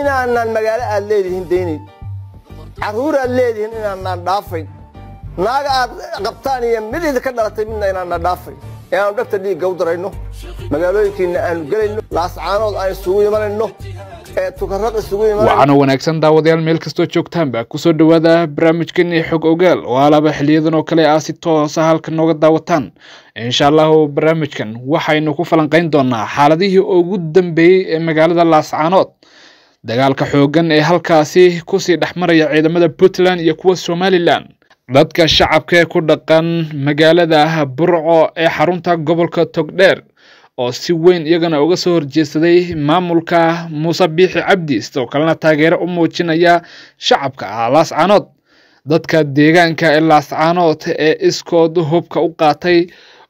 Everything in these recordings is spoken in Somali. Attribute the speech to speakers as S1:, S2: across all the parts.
S1: inaanaan magaalo aad leedihiin daynayn caruur aad leedihiin inaanan dhaafayn naaga aad qabtaan iyo mid ka dhalatay midna inaana dhaafayn ee aanu dhegta dhiigga u darayno magaalooyinkiina aanu gelayno laascaanood aan isugu imanayno waxaana wanaagsan daawadayaal meel kastoo joogtaanba kusoo dhowaada barnaamijkeennii xog ogaal oo alaaba ah xiliyadan oo kale aa si toosa ah halka nooga daawataan insha allahu barnaamijkan waxaynu ku falanqayn doonaa xaaladihii ugu dambeeyey ee magaalada laascaanood dagaalka xooggan ee halkaasi kusii dhex maraya ciidamada puntland iyo kuwa somalilan dadka shacabka ee ku dhaqan magaalada burco ee xarunta gobolka togdheer oo si weyn iyagana uga soo horjeedsaday maamulka muuse biixi cabdi sidoo kalena taageero u muujinaya shacabka laascanood dadka deegaanka ee laascanood ee iskood hubka u qaatay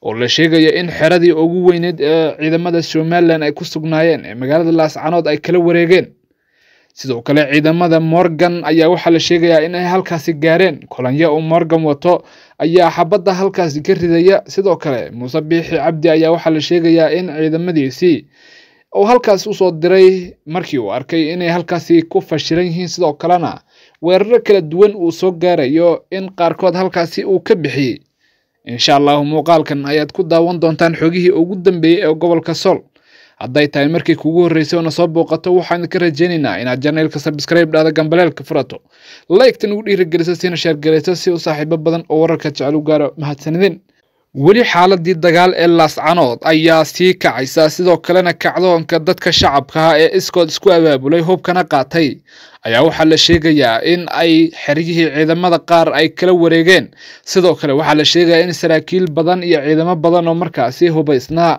S1: oo la sheegaya in xeradii ugu weyneed ee ciidamada somalilan ay ku sugnaayeen ee magaalada laascanood ay kala wareegeen sidoo kale ciidamada morgan ayaa waxaa la sheegayaa in ay halkaasi gaareen kolonyo uu morgan wato ayaa xabadda halkaasi ka ridaya sidoo kale muuse biixi cabdi ayaa waxaa la sheegayaa in ciidamadiisii uu halkaas usoo diray markii uu arkay inay halkaasi ku fashilan yihiin sidoo kalena weeraro kala duwan uu soo gaarayo in qaarkood halkaasi uu ka bixiyey insha allahu muuqaalkan ayaad ku daawan doontaan xogihii ugu dambeeyey ee gobolka sool hadday tahay markii kugu horreysay oona soo booqato waxaan ka rajeynaynaa inaad janeylka sabskribe dhaada gambaleelka furato laygtan ugu dhiiragelisa siina sheergalayso si u saaxiibo badan oo wararka jecel u gaaro mahadsanidin weli xaaladii dagaal ee laascanood ayaa sii kacaysa sidoo kalena kacdoonka dadka shacabkaha ah ee iskood isku abaabulay hubkana qaatay ayaa waxaa la sheegayaa in ay xeryihii ciidamada qaar ay kala wareegeen sidoo kale waxaa la sheegayaa in saraakiil badan iyo ciidamo badan oo markaasi hubaysnaa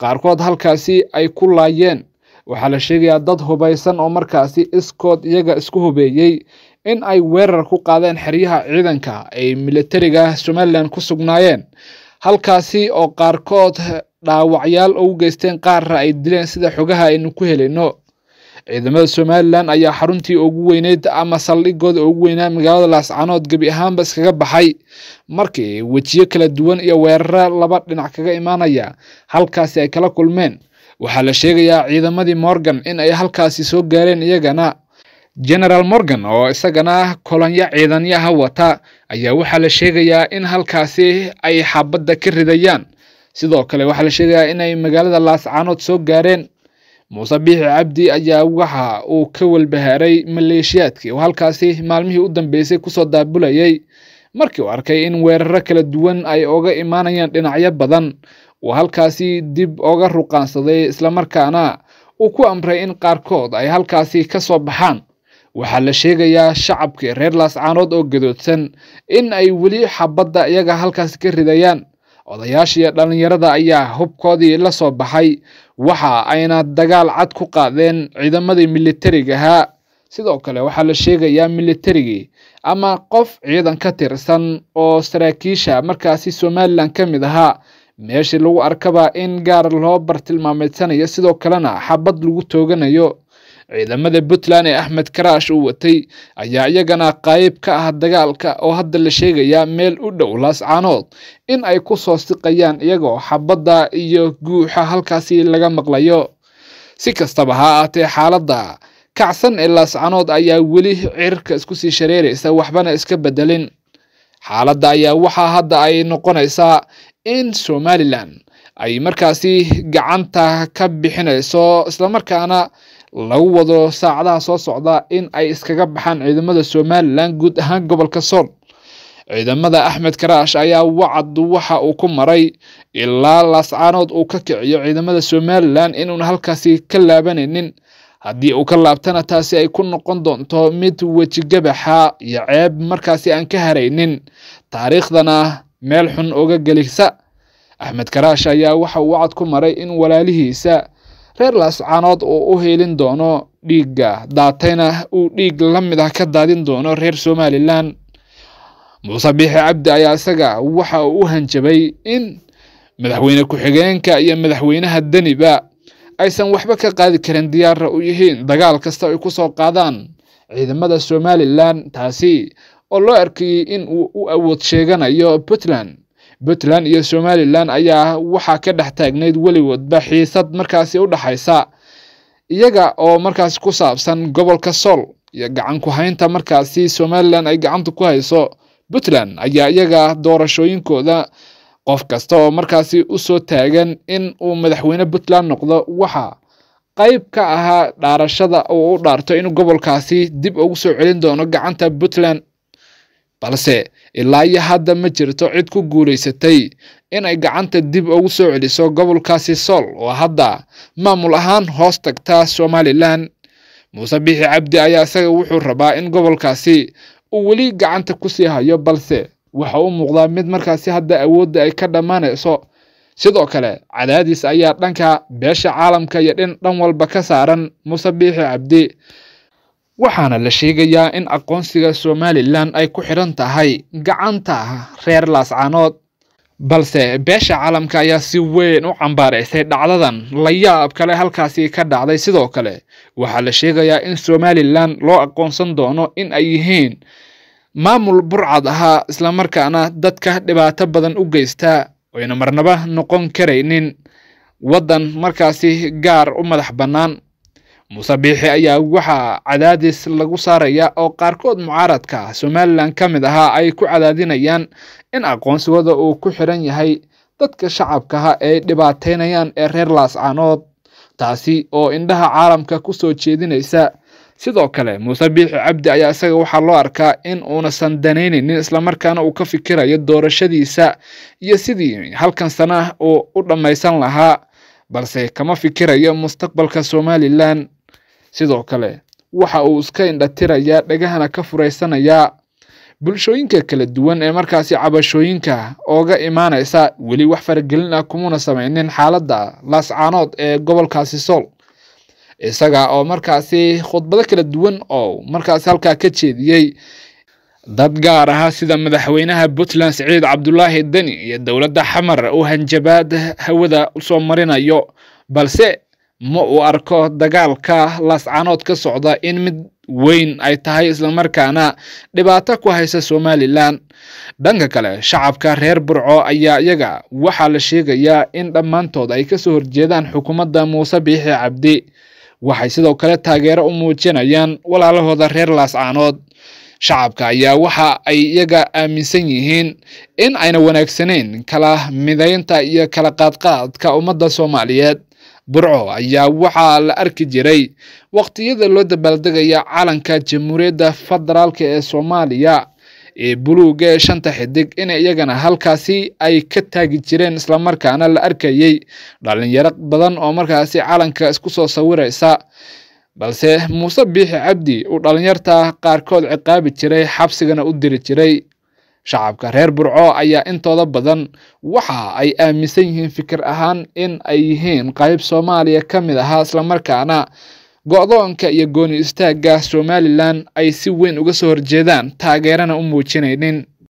S1: qaarkood halkaasi ay ku laayeen waxaa la sheegayaa dad hubaysan oo markaasi iskood iyaga isku hubeeyey in ay weerar ku qaadeen xeryaha ciidanka ay militariga somalilan ku sugnaayeen halkaasi oo qaarkood dhaawacyaal ugu geysteen qaarra ay dileen sida xogaha aynu ku helayno ciidamada somalilan ayaa xaruntii ugu weyneyd ama saldhigooda ugu weynaa magaalada laascanood gebi ahaanba iskaga baxay markii wejiyo kala duwan iyo weerara laba dhinac kaga imaanaya halkaasi ay kala kulmeen waxaa la sheegayaa ciidamadii morgan in ay halkaasi soo gaareen iyagana genaraal morgan oo isagana kolonyo ciidanyaha wata ayaa waxaa la sheegayaa in halkaasi ay xabadda ka ridayaan sidoo kale waxaa la sheegayaa inay magaalada laascanood soo gaareen muuse biixi cabdi ayaa waxa uu ka walbahaaray maleeshiyaadkii oo halkaasi maalmihii u dambeysay kusoo daabulayay markii uu arkay in weeraro kala duwan ay oga imaanayaan dhinacyo badan uu halkaasi dib oga ruqaansaday islamarkaana uu ku amray in qaarkood ay halkaasi ka soo baxaan waxaa la sheegayaa shacabkii reer laascaanood oo gadoodsan in ay weli xabadda iyaga halkaasi ka ridayaan odayaashiiyo dhallinyarada ayaa hubkoodii la soo baxay waxa ayna dagaal cad ku qaadeen ciidamadii militariga ahaa sidoo kale waxaa la sheegayaa militarigii ama qof ciidan ka tirsan oo saraakiisha markaasi somalilan ka mid ahaa meeshii lagu arkaba in gaar loo bartilmaameedsanayo sidoo kalena xabad lagu tooganayo ciidamada puntland ee axmed karash uu watay ayaa iyagana qayb ka ah dagaalka oo hadda la sheegaya meel u dhow laascaanood in ay ku soo siqayaan iyagoo xabadda iyo guuxa halkaasi laga maqlayo si kastaba ha ahaatee xaaladda kacsan ee laascanood ayaa weli cirka isku sii shareeraysa waxbana iska bedelin xaaladda ayaa waxaa hadda ay noqonaysaa in somalilan ay markaasi gacanta ka bixinayso islamarkaana lagu wado saacadaha soo socda in ay iskaga baxaan ciidamada somalilan guud ahaan gobolka sool ciidamada axmed karaash ayaa wacad waxa uu ku maray ilaa laascaanood uu ka kiciyo ciidamada somalilan inuun halkaasi ka laabanaynin haddii uu ka laabtana taasi ay ku noqon doonto mid wejigabaxa iyo ceeb markaasi aan ka haraynin taariikhdana meel xun uga gelisa axmed karaash ayaa waxa uu wacad ku maray in walaalihiisa reer laascaanood oo u heelin doono dhiigga daatayna uu dhiig la mid ah ka daadin doono reer somalilan muuse biixi cabdi ayaa isaga waxa uu u hanjabay in madaxweyne ku-xigeenka iyo madaxweynaha deniba aysan waxba ka qaadi karin diyaara u yihiin dagaal kasta ay ku soo qaadaan ciidamada somalilan taasi oo loo arkayay in uu u awood sheeganayo puntland puntland iyo somalilan ayaa waxaa ka dhex taagnayd weligoodba xiisad markaasi u dhaxaysa iyaga oo markaasi ku saabsan gobolka sool iyo gacan ku haynta markaasi somalilan ay gacanta ku hayso puntland ayaa iyaga doorashooyinkooda qof kasta oo markaasi u soo taagan in uu madaxweyne puntland noqdo waxa qayb ka ahaa dhaarashada oo u dhaarto inuu gobolkaasi dib ugu soo celin doono gacanta puntland balse ilaa iyo hadda ma jirto cid ku guulaysatay inay gacanta dib ugu soo celiso gobolkaasi sool oo hadda maamul ahaan hoos tagta somalilan muuse biixi cabdi ayaa isaga wuxuu rabaa in gobolkaasi uu weli gacanta ku sii hayo balse waxa u muuqdaa mid markaasi hadda awoodda ay ka dhammaanayso sidoo kale cadaadiis ayaa dhanka beesha caalamka iyo dhin dhan walba ka saaran muuse biixi cabdi waxaana la sheegayaa in aqoonsiga somalilan ay ku xidhan tahay gacanta reer laascaanood balse beesha caalamka ayaa si weyn u cambaaraysay dhacdadan la yaab kale halkaasi ka dhacday sidoo kale waxaa la sheegayaa in somalilan loo aqoonsan doono in ay yihiin maamul burcad ahaa islamarkaana dadka dhibaato badan u geysta oyna marnaba noqon karaynin waddan markaasi gaar u madax bannaan muuse biixi ayaa waxaa cadaadis lagu saaraya oo qaarkood mucaaradka somalilan ka mid ahaa ay ku cadaadinayaan in aqoonsigooda uu ku xiran yahay dadka shacabkaha ay dhibaateynayaan ee reer laascanood taasi oo indhaha caalamka ku soo jeedinaysa sidoo kale muuse biixi cabdi ayaa isaga waxaa loo arkaa in uunasan danaynaynin islamarkaana uu ka fikirayo doorashadiisa iyo sidii halkan sana uu u dhammaysan lahaa balse kama fikirayo mustaqbalka somalilan sidoo kale waxa uu iska indhatirayaa dhagahana ka furaysanayaa bulshooyinka kala duwan ee markaasi cabashooyinka oga imaanaysa weli wax faragelin ah kumuna samaynin xaaladda laascaanood ee gobolkaasi sool isaga oo markaasi khudbado kala duwan oo markaasi halkaa ka jeediyey dad gaar aha sida madaxweynaha puntland siciid cabdulaahi deni iyo dowladda xamar uu hanjabaad hawada usoo marinayo balse ma uu arko dagaalka laascanood ka socda in mid weyn ay tahay islamarkaana dhibaato ku haysa somalilan dhanka kale shacabka reer burco ayaa iyaga waxaa la sheegayaa in dhammaantood ay kasoo horjeedaan xukuumadda muuse biixi cabdi waxay sidoo kale taageero u muujinayaan walaalahooda reer laascaanood shacabka ayaa waxa ay iyaga aaminsan yihiin in ayna wanaagsanayn kala midaynta iyo kala qaadqaadka ummadda soomaaliyeed burco ayaa waxaa la arki jiray waqtiyada loo dabaaldegaya calanka jamhuuriyadda federaalk ee soomaaliya ee buluuga ee shanta xidig in iyagana halkaasi ay ka taagi jireen islamarkaana la arkayay dhallinyaro badan oo markaasi calanka isku soo sawiraysa balse muuse biixi cabdi uu dhallinyarta qaarkood ciqaabi jiray xabsigana u diri jiray shacabka reer burco ayaa intooda badan waxa ay aaminsan yihiin fikir ahaan in ay yihiin qayb soomaaliya ka mid ahaa islamarkaana go-doonka iyo gooni istaagga somalilan ay si weyn uga soo horjeedaan taageerana u muujinaynin